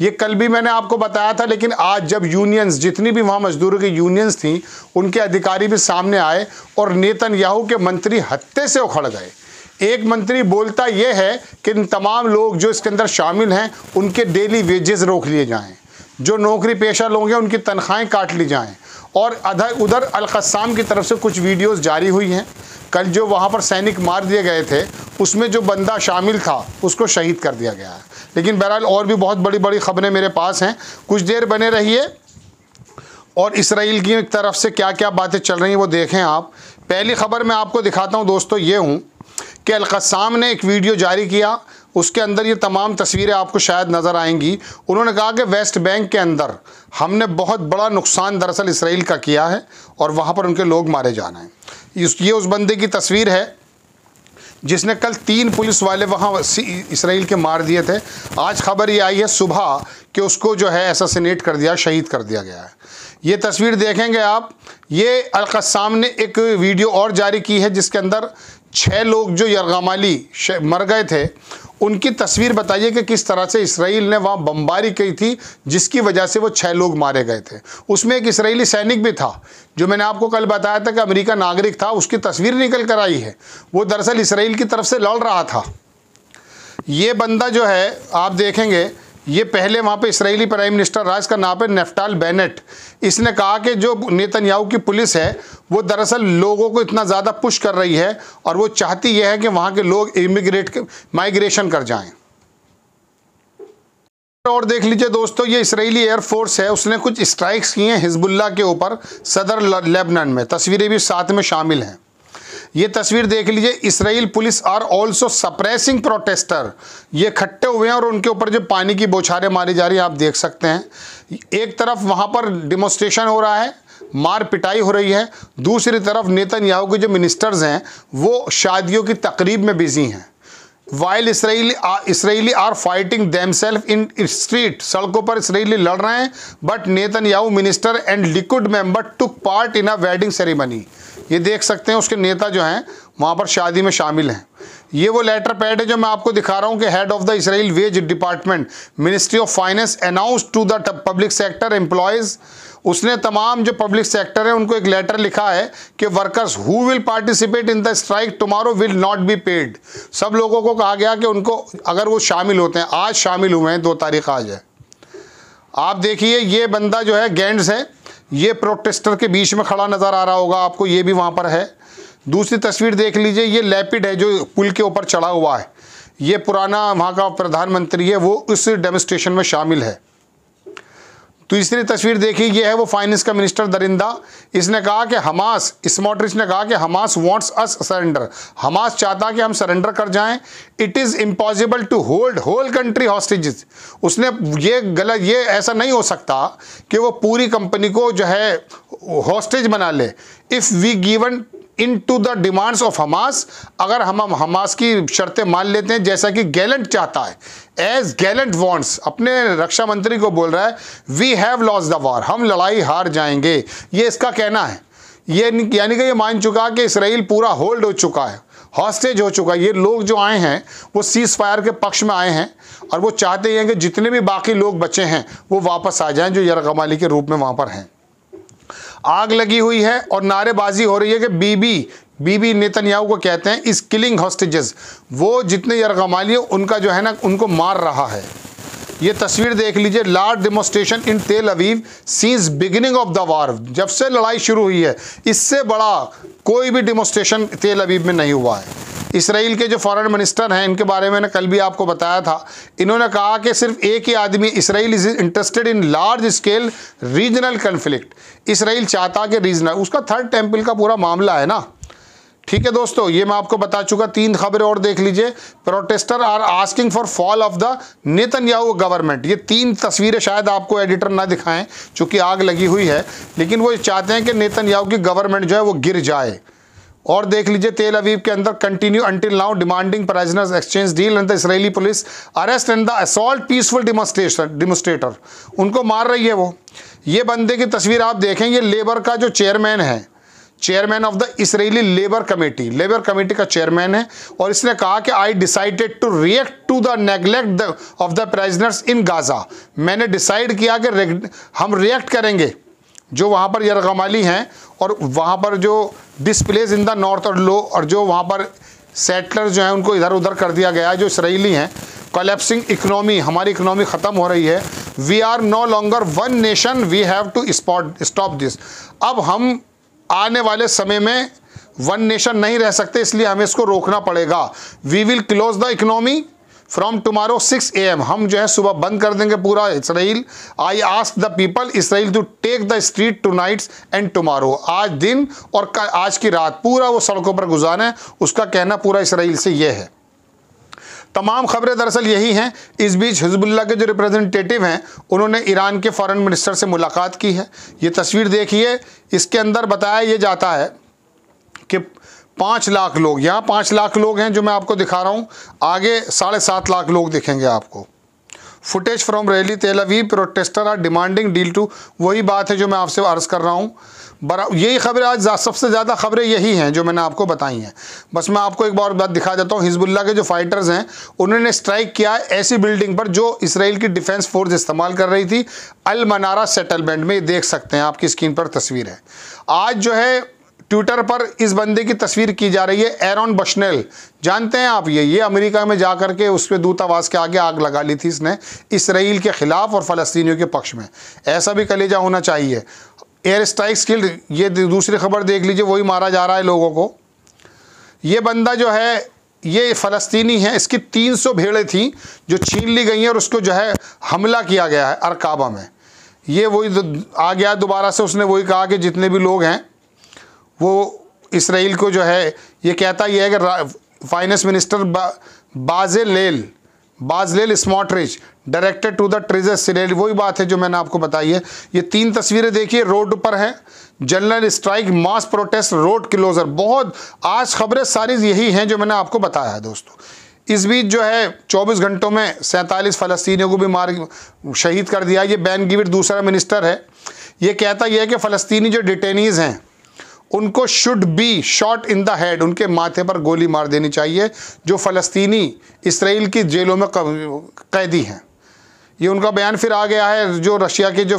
ये कल भी मैंने आपको बताया था लेकिन आज जब यूनियंस जितनी भी वहाँ मजदूरों की यूनियंस थी उनके अधिकारी भी सामने आए और नेतन याहू के मंत्री हत्ते से उखड़ गए एक मंत्री बोलता यह है कि इन तमाम लोग जो इसके अंदर शामिल हैं उनके डेली वेजेस रोक लिए जाएं जो नौकरी पेशा लोग हैं उनकी तनख्वाहें काट ली जाएं और अधर उधर अलकसाम की तरफ से कुछ वीडियोस जारी हुई हैं कल जो वहाँ पर सैनिक मार दिए गए थे उसमें जो बंदा शामिल था उसको शहीद कर दिया गया है लेकिन बहरहाल और भी बहुत बड़ी बड़ी खबरें मेरे पास हैं कुछ देर बने रहिए और इसराइल की तरफ से क्या क्या बातें चल रही हैं वो देखें आप पहली खबर मैं आपको दिखाता हूँ दोस्तों ये हूँ कि अलकसाम ने एक वीडियो जारी किया उसके अंदर ये तमाम तस्वीरें आपको शायद नज़र आएंगी उन्होंने कहा कि वेस्ट बैंक के अंदर हमने बहुत बड़ा नुकसान दरअसल इसराइल का किया है और वहाँ पर उनके लोग मारे जाना है ये उस बंदे की तस्वीर है जिसने कल तीन पुलिस वाले वहाँ इसराइल के मार दिए थे आज खबर ये आई है सुबह कि उसको जो है एसासिनेट कर दिया शहीद कर दिया गया है ये तस्वीर देखेंगे आप ये अलकसाम ने एक वीडियो और जारी की है जिसके अंदर छः लोग जो यरगामाली मर गए थे उनकी तस्वीर बताइए कि किस तरह से इसराइल ने वहाँ बमबारी की थी जिसकी वजह से वो छः लोग मारे गए थे उसमें एक इसराइली सैनिक भी था जो मैंने आपको कल बताया था कि अमेरिका नागरिक था उसकी तस्वीर निकल कर आई है वो दरअसल इसराइल की तरफ से लड़ रहा था ये बंदा जो है आप देखेंगे ये पहले वहाँ पे इसराइली प्राइम मिनिस्टर रहा इसका नाम है नेफ्टाल बेनेट इसने कहा कि जो नेतन्याहू की पुलिस है वो दरअसल लोगों को इतना ज़्यादा पुश कर रही है और वो चाहती यह है कि वहाँ के लोग इमिग्रेट माइग्रेशन कर जाएं और देख लीजिए दोस्तों ये इसराइली एयरफोर्स है उसने कुछ स्ट्राइक्स किए हैं हिजबुल्ला के ऊपर सदर लेबनान में तस्वीरें भी साथ में शामिल हैं ये तस्वीर देख लीजिए Israel police are also suppressing protester ये इकट्ठे हुए हैं और उनके ऊपर जो पानी की बौछारें मारी जा रही हैं आप देख सकते हैं एक तरफ वहाँ पर डिमोस्ट्रेशन हो रहा है मार पिटाई हो रही है दूसरी तरफ नेतन याहू के जो मिनिस्टर्स हैं वो शादियों की तकरीब में बिजी हैं while Israeli Israeli are fighting themselves in street सड़कों पर इसराइली लड़ रहे हैं but Netanyahu minister and Likud member took part in a wedding ceremony ये देख सकते हैं उसके नेता जो हैं वहाँ पर शादी में शामिल हैं ये वो लेटर पैड है जो मैं आपको दिखा रहा हूँ कि head of the Israel wage department ministry of finance announce to the public sector employees उसने तमाम जो पब्लिक सेक्टर है उनको एक लेटर लिखा है कि workers who will participate in the strike tomorrow will not be paid सब लोगों को कहा गया कि उनको अगर वो शामिल होते हैं आज शामिल हुए हैं दो तारीख आज है आप देखिए ये बंदा जो है गेंड्स है ये प्रोटेस्टर के बीच में खड़ा नज़र आ रहा होगा आपको ये भी वहाँ पर है दूसरी तस्वीर देख लीजिए ये लैपिड है जो पुल के ऊपर चढ़ा हुआ है ये पुराना वहाँ का प्रधानमंत्री है वो इस डेमोस्ट्रेशन में शामिल है तीसरी तस्वीर देखी ये है वो फाइनेंस का मिनिस्टर दरिंदा इसने कहा कि हमास स्मॉटरिच ने कहा कि Hamas wants us surrender Hamas चाहता कि हम सरेंडर कर जाएं it is impossible to hold whole country hostage उसने ये गलत ये ऐसा नहीं हो सकता कि वो पूरी कंपनी को जो है हॉस्टेज बना ले if we given in to the demands of Hamas अगर हम हम हमास की शर्तें मान लेते हैं जैसा कि गैलेंट चाहता है एज गैलेंट वॉन्ट्स अपने रक्षा मंत्री को बोल रहा है we have lost the war हम लड़ाई हार जाएंगे ये इसका कहना है ये यानी कि ये मान चुका कि इसराइल पूरा होल्ड हो चुका है हॉस्टेज हो चुका है ये लोग जो आए हैं वो सीज़ फायर के पक्ष में आए हैं और वो चाहते हैं कि जितने भी बाकी लोग बचे हैं वो वापस आ जाएं जो यरकमाली के रूप में वहाँ पर हैं आग लगी हुई है और नारेबाजी हो रही है कि बीबी बीबी नेतन्याहू को कहते हैं इस किलिंग हॉस्टेजेस वो जितने यरगमाली उनका जो है ना उनको मार रहा है ये तस्वीर देख लीजिए large demonstration in Tel Aviv since beginning of the war जब से लड़ाई शुरू हुई है इससे बड़ा कोई भी डेमोस्ट्रेशन तेल अवीव में नहीं हुआ है इसराइल के जो फॉरेन मिनिस्टर हैं इनके बारे में कल भी आपको बताया था इन्होंने कहा कि सिर्फ एक ही आदमी Israel is interested in large scale regional conflict Israel चाहता कि रीजनल उसका थर्ड टेम्पल का पूरा मामला है ना ठीक है दोस्तों ये मैं आपको बता चुका तीन खबरें और देख लीजिए protester are asking for fall of the Netanyahu government ये तीन तस्वीरें शायद आपको एडिटर ना दिखाएं चूंकि आग लगी हुई है लेकिन वो चाहते हैं कि नेतन की गवर्नमेंट जो है वो गिर जाए और देख लीजिए तेल अवीब के अंदर continue until now demanding prisoners exchange deal and the Israeli police arrest and the assault peaceful demonstration demonstrator उनको मार रही है वो ये बंदे की तस्वीर आप देखेंगे लेबर का जो चेयरमैन है chairman of the Israeli labour committee labour committee का चेयरमैन है और इसने कहा कि I decided to react to the neglect of the prisoners in Gaza मैंने डिसाइड किया कि हम रिएक्ट करेंगे जो वहाँ पर यरगमाली हैं और वहाँ पर जो डिस्प्लेस इन द नॉर्थ और लो और जो वहाँ पर सेटलर जो हैं उनको इधर उधर कर दिया गया है जो इसराइली हैं कोलेप्सिंग इकनॉमी हमारी इकनॉमी ख़त्म हो रही है we are no longer one nation we have to spot stop this अब हम आने वाले समय में वन नेशन नहीं रह सकते इसलिए हमें इसको रोकना पड़ेगा we will close the economy from tomorrow 6 M हम जो है सुबह बंद कर देंगे पूरा Israel I ask the people Israel to take the street tonight and tomorrow आज दिन और आज की रात पूरा वो सड़कों पर गुजारें उसका कहना पूरा इसराइल से यह है तमाम खबरें दरअसल यही हैं इस बीच हिजबुल्ला के जो रिप्रेजेंटेटिव हैं उन्होंने ईरान के फॉरेन मिनिस्टर से मुलाकात की है ये तस्वीर देखिए इसके अंदर बताया ये जाता है कि पाँच लाख लोग यहां पांच लाख लोग हैं जो मैं आपको दिखा रहा हूं आगे साढ़े सात लाख लोग दिखेंगे आपको footage from rally Tel protester are demanding deal to वही बात है जो मैं आपसे अर्ज़ कर रहा हूँ बरा यही खबरें आज सबसे ज़्यादा खबरें यही हैं जो मैंने आपको बताई हैं बस मैं आपको एक बार बात दिखा देता हूँ हिजबुल्ला के जो फाइटर्स हैं उन्होंने स्ट्राइक किया है ऐसी बिल्डिंग पर जो इसराइल की डिफेंस फोर्स इस्तेमाल कर रही थी अल मनारा सेटलमेंट में देख सकते हैं आपकी स्क्रीन पर तस्वीर है आज जो है ट्विटर पर इस बंदे की तस्वीर की जा रही है एरॉन बशनेल जानते हैं आप ये ये अमेरिका में जा कर के उस पर दूतावास के आगे आग लगा ली थी इसने इसराइल के ख़िलाफ़ और फ़लस्तियों के पक्ष में ऐसा भी कलेजा होना चाहिए एयर स्ट्राइक स्किल्ड ये दूसरी खबर देख लीजिए वही मारा जा रहा है लोगों को ये बंदा जो है ये फ़लस्तीनी है इसकी 300 भेड़ें थीं जो छीन ली गई हैं और उसको जो है हमला किया गया है अरकाबा में ये वही आ गया दोबारा से उसने वही कहा कि जितने भी लोग हैं वो इसराइल को जो है ये कहता यह है कि फाइनेंस मिनिस्टर बा, Bezalel Bezalel Smotrich directed to the treasury सिलेल वही बात है जो मैंने आपको बताई है ये तीन तस्वीरें देखिए रोड पर हैं general strike mass protest road closure बहुत आज खबरें सारी यही हैं जो मैंने आपको बताया है दोस्तों इस बीच जो है 24 घंटों में सैंतालीस फ़लस्तियों को भी मार शहीद कर दिया ये बैन गिविर दूसरा मिनिस्टर है ये कहता यह है कि फ़लस्तनी जो डिटेनीज़ हैं उनको should be shot in the head उनके माथे पर गोली मार देनी चाहिए जो फ़लस्तीनी इसराइल की जेलों में कैदी हैं ये उनका बयान फिर आ गया है जो रशिया के जो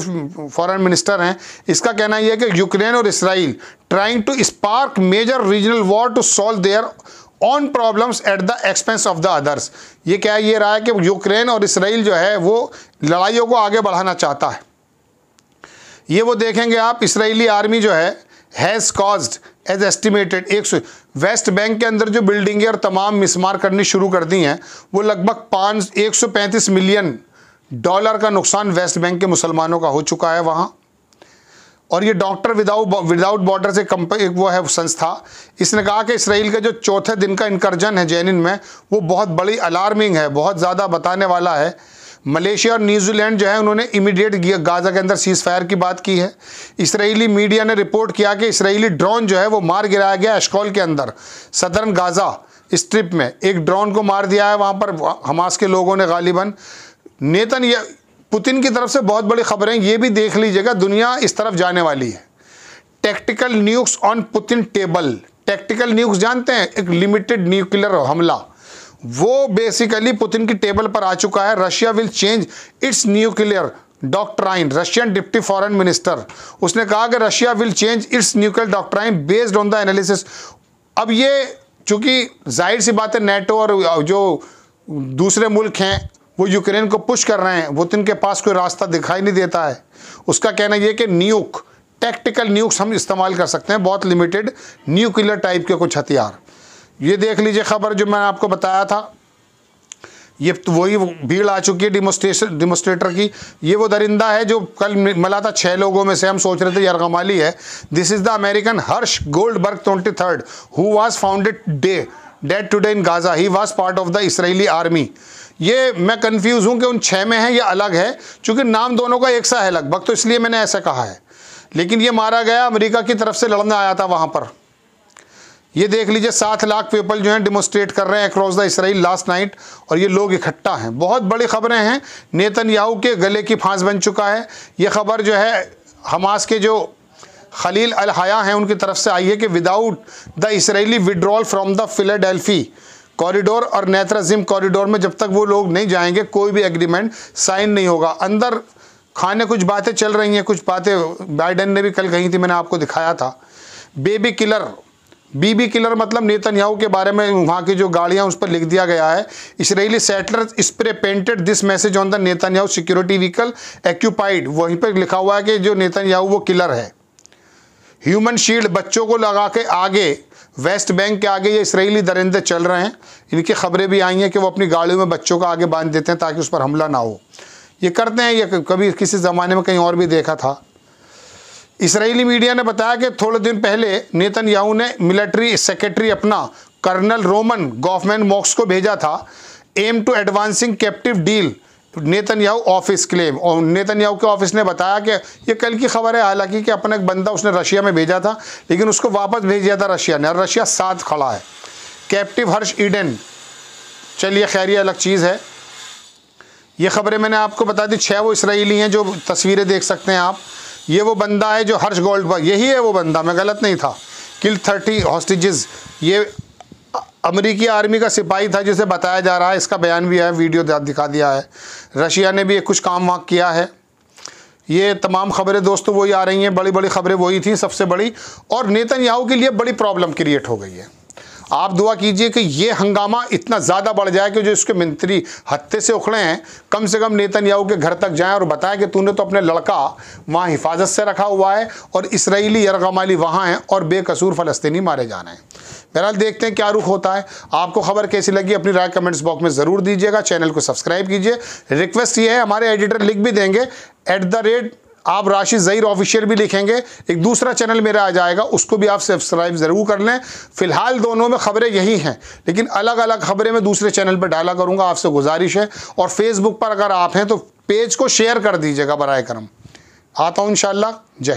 फॉरेन मिनिस्टर हैं इसका कहना यह है कि यूक्रेन और Israel trying to spark major regional war to solve their own problems at the expense of the others ये क्या ये रहा है कि यूक्रेन और इसराइल जो है वो लड़ाइयों को आगे बढ़ाना चाहता है ये वो देखेंगे आप इसराइली आर्मी जो है हैज़ कॉज्ड एज एस्टिमेटेड एक सौ वेस्ट बैंक के अंदर जो बिल्डिंगें और तमाम मिसमार करनी शुरू कर दी हैं वो लगभग पाँच एक सौ पैंतीस मिलियन डॉलर का नुकसान वेस्ट बैंक के मुसलमानों का हो चुका है वहाँ और ये डॉक्टर विदाउट विदाउट बॉर्डर से कंप एक वो है संस्था इसने कहा कि इसराइल का जो चौथे दिन का इंकर्जन है जैनिन में वो बहुत बड़ी अलार्मिंग है बहुत ज़्यादा बताने वाला है मलेशिया और न्यूजीलैंड जो है उन्होंने इमीडिएट गाजा के अंदर सीज फायर की बात की है इसराइली मीडिया ने रिपोर्ट किया कि इसराइली ड्रोन जो है वो मार गिराया गया एशकॉल के अंदर सदरन गाज़ा स्ट्रिप में एक ड्रोन को मार दिया है वहाँ पर हमास के लोगों ने गालिबा नेतन या पुतिन की तरफ से बहुत बड़ी खबरें ये भी देख लीजिएगा दुनिया इस तरफ जाने वाली है tactical nukes on Putin table tactical nukes जानते हैं एक लिमिटेड न्यूक्लियर हमला वो बेसिकली पुतिन की टेबल पर आ चुका है Russia will change its nuclear doctrine Russian deputy foreign minister उसने कहा कि Russia will change its nuclear doctrine based on the analysis अब ये चूंकि जाहिर सी बात है नेटो और जो दूसरे मुल्क हैं वो यूक्रेन को पुश कर रहे हैं पुतिन के पास कोई रास्ता दिखाई नहीं देता है उसका कहना यह कि न्यूक टैक्टिकल न्यूक्स हम इस्तेमाल कर सकते हैं बहुत लिमिटेड न्यूक्लियर टाइप के कुछ हथियार ये देख लीजिए खबर जो मैंने आपको बताया था ये तो वही भीड़ आ चुकी है डिमोस्ट्रेशन डिमोस्ट्रेटर की ये वो दरिंदा है जो कल मिला था छः लोगों में से हम सोच रहे थे यरगमाली है this is the American Hersh Goldberg twenty third who was founded डे dead today in Gaza he was part of the Israeli army ये मैं कन्फ्यूज हूँ कि उन छः में है या अलग है चूँकि नाम दोनों का एक सा है लगभग तो इसलिए मैंने ऐसा कहा है लेकिन ये मारा गया अमेरिका की तरफ से लड़ने आया था वहाँ पर ये देख लीजिए सात लाख पीपल जो हैं डिमोस्ट्रेट कर रहे हैं across the Israel last night और ये लोग इकट्ठा हैं बहुत बड़ी खबरें हैं नेतन याहू के गले की फांस बन चुका है ये खबर जो है हमास के जो खलील अल हया हैं उनकी तरफ से आई है कि without the Israeli withdrawal from the Philadelphi corridor और नेत्रजिम कॉरिडोर में जब तक वो लोग नहीं जाएंगे कोई भी एग्रीमेंट साइन नहीं होगा अंदर खाने कुछ बातें चल रही हैं कुछ बातें बाइडन ने भी कल कही थी मैंने आपको दिखाया था बेबी किलर बीबी किलर मतलब नेतन्याहू के बारे में वहाँ की जो गाड़ियाँ उस पर लिख दिया गया है Israeli settler spray painted this message on the Netanyahu security vehicle occupied वहीं पर लिखा हुआ है कि जो नेतन्याहू वो किलर है ह्यूमन शील्ड बच्चों को लगा के आगे वेस्ट बैंक के आगे ये इसराइली दरिंदे चल रहे हैं इनकी खबरें भी आई हैं कि वो अपनी गाड़ियों में बच्चों को आगे बांध देते हैं ताकि उस पर हमला ना हो ये करते हैं ये कभी किसी ज़माने में कहीं और भी देखा था इसराइली मीडिया ने बताया कि थोड़े दिन पहले नेतन याहू ने मिलिट्री सेक्रेटरी अपना कर्नल रोमन गॉफमैन मॉक्स को भेजा था aim to advancing captive deal Netanyahu office claim और नेतन याहू के ऑफिस ने बताया कि ये कल की खबर है हालांकि कि अपना एक बंदा उसने रशिया में भेजा था लेकिन उसको वापस भेज दिया था रशिया ने और रशिया साथ खड़ा है कैप्टिव हर्ष ईडन चलिए खैर ये अलग चीज़ है ये खबरें मैंने आपको बता दी छः वो इसराइली हैं जो तस्वीरें देख सकते हैं आप ये वो बंदा है जो हर्ष गोल्ड यही है वो बंदा मैं गलत नहीं था किल थर्टी हॉस्टेजेस ये अमेरिकी आर्मी का सिपाही था जिसे बताया जा रहा है इसका बयान भी है वीडियो दिखा दिया है रशिया ने भी कुछ काम वहाँ किया है ये तमाम खबरें दोस्तों वही आ रही हैं बड़ी बड़ी खबरें वही थी सबसे बड़ी और नेतन के लिए बड़ी प्रॉब्लम क्रिएट हो गई है आप दुआ कीजिए कि ये हंगामा इतना ज़्यादा बढ़ जाए कि जो इसके मंत्री हत्ते से उखड़े हैं कम से कम नेतन्याहू के घर तक जाएं और बताएं कि तूने तो अपने लड़का वहाँ हिफाजत से रखा हुआ है और इसराइली यरगमाली वहाँ हैं और बेकसूर फ़लस्तनी मारे जाना है बहरहाल देखते हैं क्या रुख होता है आपको खबर कैसी लगी अपनी राय कमेंट्स बॉक्स में ज़रूर दीजिएगा चैनल को सब्सक्राइब कीजिए रिक्वेस्ट ये है हमारे एडिटर लिख भी देंगे एट द रेट आप राशि ज़ईर ऑफिशियल भी लिखेंगे एक दूसरा चैनल मेरा आ जाएगा उसको भी आप सब्सक्राइब ज़रूर कर लें फ़िलहाल दोनों में खबरें यही हैं लेकिन अलग अलग खबरें मैं दूसरे चैनल पर डाला करूंगा आपसे गुजारिश है और फेसबुक पर अगर आप हैं तो पेज को शेयर कर दीजिएगा बर करम आता हूँ इन जय